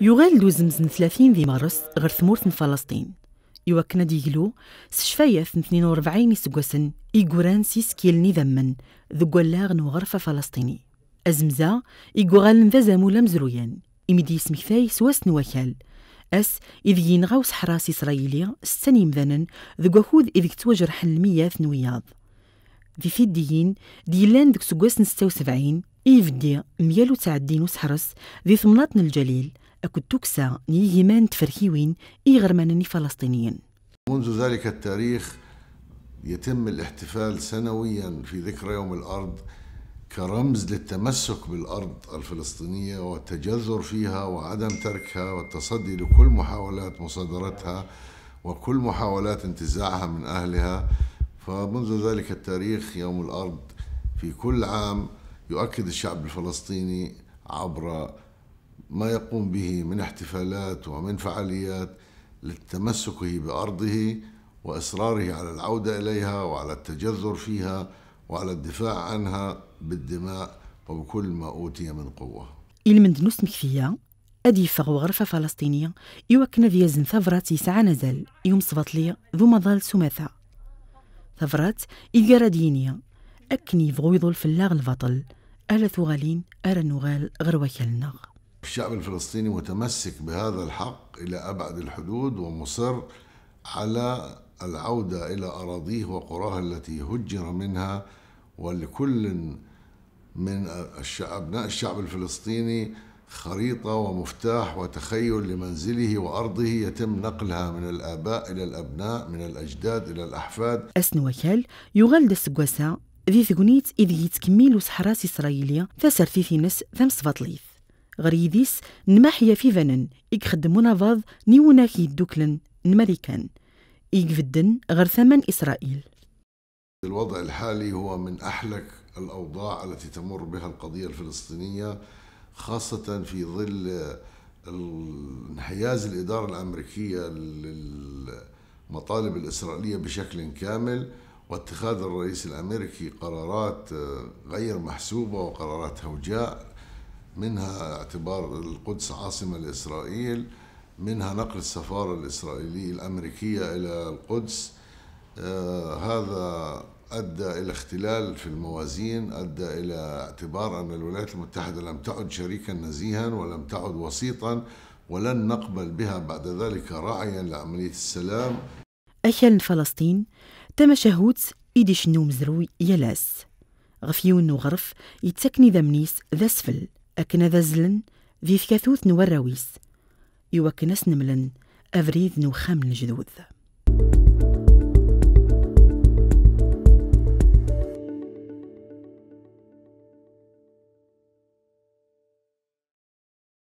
يغال دوز مزن 30 ذي مارس غير ثمورت فلسطين يوكنا ديجلو سشفايا 42 سقوسن إيقوران سيسكيل نذمن ذو قلاغ غرفة فلسطيني أزمزا إيقوغال نذا لمزرويان زرويان إميدي ثاي سواس نوكال أس إذ ينغاو سحراس إسرائيلي ستاني مذنن ذو أخوذ إذ كتوجر حلمية ثنوياض دي في الدين ديلان ديك سكواس نستة وسبعين إيف دي ميالو تاع الدين وسحرس دي ثمناطن الجليل أكد توكسا نيجيمان تفرهيوين إيغرمانني فلسطينيين منذ ذلك التاريخ يتم الاحتفال سنويا في ذكرى يوم الأرض كرمز للتمسك بالأرض الفلسطينية والتجذر فيها وعدم تركها والتصدي لكل محاولات مصادرتها وكل محاولات انتزاعها من أهلها فمنذ ذلك التاريخ يوم الأرض في كل عام يؤكد الشعب الفلسطيني عبر ما يقوم به من احتفالات ومن فعاليات لتمسكه بأرضه وإصراره على العودة إليها وعلى التجذر فيها وعلى الدفاع عنها بالدماء وبكل ما أوتي من قوة المندنوس مكفية أدي فغو غرفة فلسطينية يوكنا في يزن فراتي ساعة نزل يوم صفات لي ذو مظال سماثة ثفرات إيجاردينيا أكني فغويض الفلاغ البطل ألا ثغالين أرى النغال غروة النغ الشعب الفلسطيني متمسك بهذا الحق إلى أبعد الحدود ومصر على العودة إلى أراضيه وقراه التي هجر منها ولكل من الشعب الشعب الفلسطيني خريطة ومفتاح وتخيل لمنزله وأرضه يتم نقلها من الآباء إلى الأبناء من الأجداد إلى الأحفاد أسن وكال يغال دسقوسا ذي ثقنيت إذ يتكميل سحراس إسرائيلية فسر في ثينس ثم فطليث غريديس نماحية في فنن إكخد منافض نيوناكي الدوكلن نمريكان إكفدن غر ثمن إسرائيل الوضع الحالي هو من أحلك الأوضاع التي تمر بها القضية الفلسطينية خاصة في ظل انحياز الإدارة الأمريكية للمطالب الإسرائيلية بشكل كامل واتخاذ الرئيس الأمريكي قرارات غير محسوبة وقرارات هوجاء منها اعتبار القدس عاصمة لإسرائيل منها نقل السفارة الإسرائيلية الأمريكية إلى القدس آه هذا ادى الى اختلال في الموازين، ادى الى اعتبار ان الولايات المتحده لم تعد شريكا نزيها ولم تعد وسيطا ولن نقبل بها بعد ذلك راعيا لعمليه السلام. أهل فلسطين تم شهود إيدي شنو مزروي يلاس غفيون وغرف يتسكني ذا منيس ذا سفل أكنا ذا زلن ذي ثكاثوث نوراويس يوكنس نملن افريذ نوخام الجذوذ